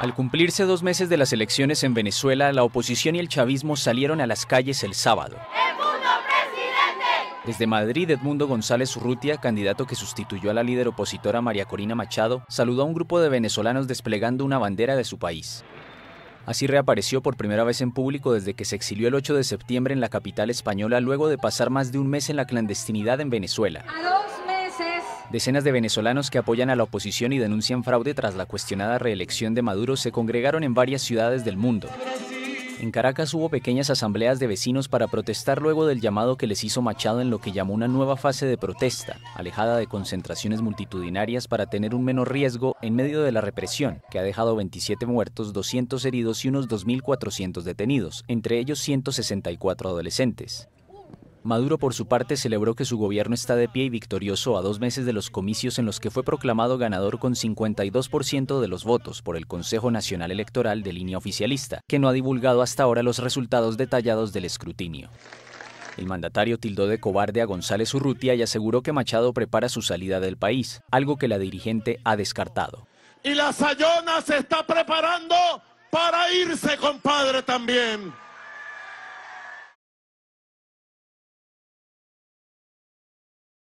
Al cumplirse dos meses de las elecciones en Venezuela, la oposición y el chavismo salieron a las calles el sábado. Desde Madrid, Edmundo González Urrutia, candidato que sustituyó a la líder opositora María Corina Machado, saludó a un grupo de venezolanos desplegando una bandera de su país. Así reapareció por primera vez en público desde que se exilió el 8 de septiembre en la capital española luego de pasar más de un mes en la clandestinidad en Venezuela. Decenas de venezolanos que apoyan a la oposición y denuncian fraude tras la cuestionada reelección de Maduro se congregaron en varias ciudades del mundo. En Caracas hubo pequeñas asambleas de vecinos para protestar luego del llamado que les hizo Machado en lo que llamó una nueva fase de protesta, alejada de concentraciones multitudinarias para tener un menor riesgo en medio de la represión, que ha dejado 27 muertos, 200 heridos y unos 2.400 detenidos, entre ellos 164 adolescentes. Maduro, por su parte, celebró que su gobierno está de pie y victorioso a dos meses de los comicios en los que fue proclamado ganador con 52% de los votos por el Consejo Nacional Electoral de línea oficialista, que no ha divulgado hasta ahora los resultados detallados del escrutinio. El mandatario tildó de cobarde a González Urrutia y aseguró que Machado prepara su salida del país, algo que la dirigente ha descartado. Y la Sayona se está preparando para irse, compadre, también.